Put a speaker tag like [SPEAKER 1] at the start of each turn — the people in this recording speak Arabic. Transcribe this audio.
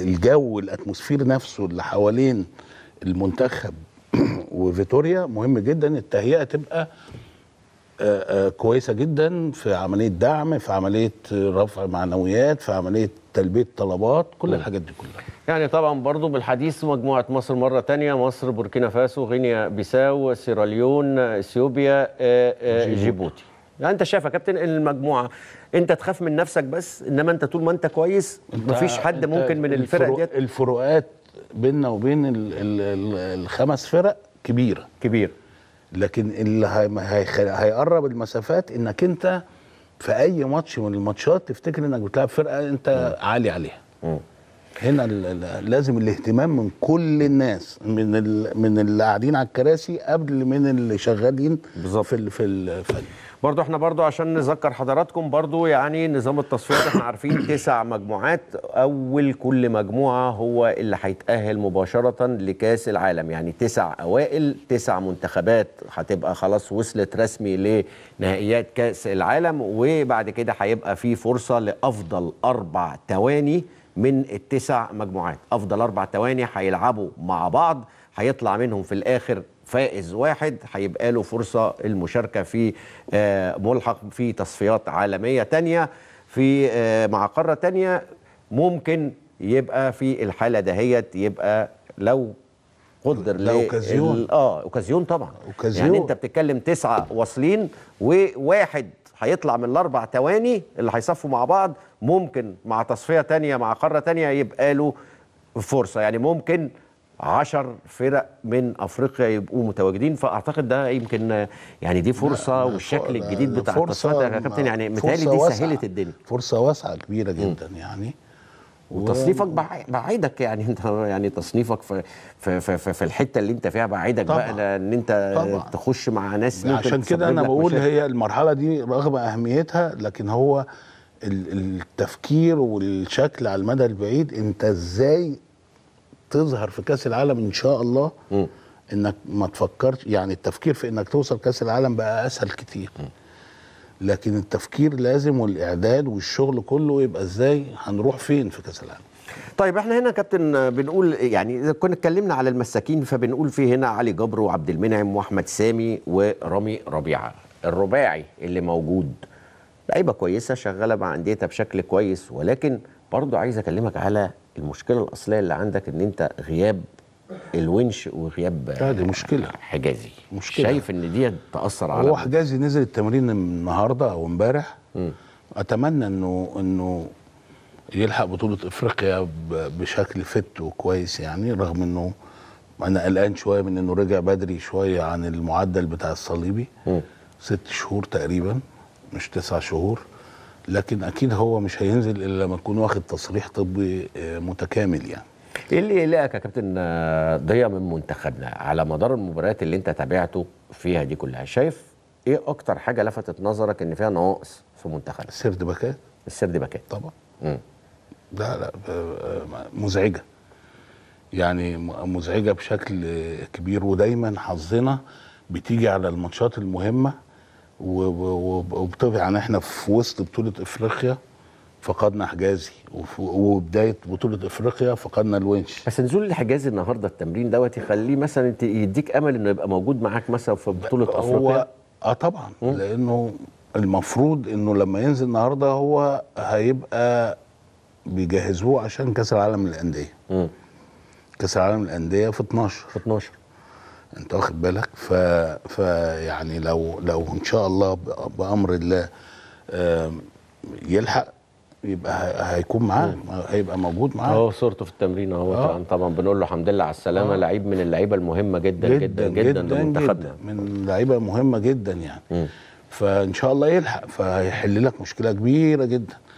[SPEAKER 1] الجو الاتموسفير نفسه اللي حوالين المنتخب وفيتوريا مهم جدا التهيئه تبقى آه، آه، كويسه جدا في عمليه دعم في عمليه رفع معنويات في عمليه تلبيه طلبات كل الحاجات دي كلها
[SPEAKER 2] يعني طبعا برضو بالحديث مجموعه مصر مره تانية مصر بوركينا فاسو غينيا بيساو سيراليون اثيوبيا آه، جيبوتي يعني انت كابتن ان المجموعه انت تخاف من نفسك بس انما انت طول ما انت كويس انت مفيش حد ممكن من الفرق ديت
[SPEAKER 1] الفروقات بيننا وبين ال ال ال الخمس فرق كبيره كبيره لكن اللي هي هيقرب المسافات انك انت في اي ماتش من الماتشات تفتكر انك بتلعب فرقه انت م. عالي عليها م. هنا لازم الاهتمام من كل الناس من من اللي قاعدين على الكراسي
[SPEAKER 2] قبل من اللي شغالين بالظبط في ال في الفن برضو احنا برضو عشان نذكر حضراتكم برضو يعني نظام التصفيات احنا عارفين تسع مجموعات اول كل مجموعه هو اللي هيتاهل مباشره لكاس العالم يعني تسع اوائل تسع منتخبات هتبقى خلاص وصلت رسمي لنهائيات كاس العالم وبعد كده هيبقى في فرصه لافضل اربع تواني من التسع مجموعات افضل اربع ثواني هيلعبوا مع بعض هيطلع منهم في الاخر فائز واحد هيبقى له فرصه المشاركه في آه، ملحق في تصفيات عالميه تانية في آه، مع قاره ثانيه ممكن يبقى في الحاله دهيت يبقى لو قدر ل اوكازيون اه اوكازيون طبعا أوكازيون. يعني انت بتتكلم تسعه واصلين وواحد هيطلع من الاربع تواني اللي هيصفوا مع بعض ممكن مع تصفيه ثانيه مع قاره ثانيه يبقى له فرصه يعني ممكن عشر فرق من افريقيا يبقوا متواجدين فاعتقد ده يمكن يعني دي فرصه والشكل الجديد بتاع التصفيات يا كابتن يعني متهيألي دي سهلت
[SPEAKER 1] الدنيا فرصه واسعه كبيره جدا م. يعني
[SPEAKER 2] وتصنيفك بعيدك يعني انت يعني تصنيفك في في في, في الحته اللي انت فيها بعيدك بقى لان انت طبعا. تخش مع ناس عشان كده انا بقول هي
[SPEAKER 1] المرحله دي رغم اهميتها لكن هو التفكير والشكل على المدى البعيد انت ازاي تظهر في كاس العالم ان شاء الله م. انك ما تفكرش يعني التفكير في انك توصل كاس العالم بقى اسهل كتير م. لكن التفكير
[SPEAKER 2] لازم والاعداد والشغل كله يبقى ازاي هنروح فين في كاس العالم طيب احنا هنا كابتن بنقول يعني اذا كنا اتكلمنا على المساكين فبنقول في هنا علي جبر وعبد المنعم واحمد سامي ورامي ربيعه الرباعي اللي موجود لعيبه كويسه شغاله مع انديتها بشكل كويس ولكن برضه عايز اكلمك على المشكله الاصليه اللي عندك ان انت غياب الونش وغياب آه دي مشكله حجازي مشكله شايف ان دي تاثر على هو
[SPEAKER 1] حجازي نزل التمرين النهارده او امبارح اتمنى انه انه يلحق بطوله افريقيا بشكل فت وكويس يعني رغم انه انا قلقان شويه من انه رجع بدري شويه عن المعدل بتاع الصليبي م. ست شهور تقريبا مش تسع شهور لكن اكيد هو مش هينزل الا لما يكون واخد تصريح طبي آه، متكامل
[SPEAKER 2] يعني ايه اللي قلقك يا كابتن آه، ضياء من منتخبنا على مدار المباريات اللي انت تابعته فيها دي كلها شايف ايه اكتر حاجه لفتت نظرك ان فيها نواقص في منتخبنا السرد باكات السرد باكات طبعا امم لا لا آه، آه، مزعجه
[SPEAKER 1] يعني مزعجه بشكل كبير ودايما حظنا بتيجي على الماتشات المهمه يعني احنا في وسط بطوله افريقيا فقدنا حجازي وبدايه بطوله افريقيا
[SPEAKER 2] فقدنا الونش بس نزول الحجازي النهارده التمرين دوت يخليه مثلا انت يديك امل انه يبقى موجود معاك مثلا في بطوله افريقيا هو
[SPEAKER 1] اه طبعا م? لانه المفروض انه لما ينزل النهارده هو هيبقى بيجهزوه عشان كاس العالم للانديه كاس العالم للانديه في 12 في 12 انت واخد بالك ف... فيعني لو لو ان شاء الله بامر الله
[SPEAKER 2] يلحق يبقى هيكون معاه هيبقى موجود معاه اهو صورته في التمرين اهو اه. طبعا بنقول له الحمد لله على السلامه اه. لعيب من اللعيبه المهمه جدا جدا جدا, جدا جداً
[SPEAKER 1] من اللعيبه المهمه جدا يعني
[SPEAKER 2] م. فان شاء الله يلحق فهيحل
[SPEAKER 1] لك مشكله كبيره جدا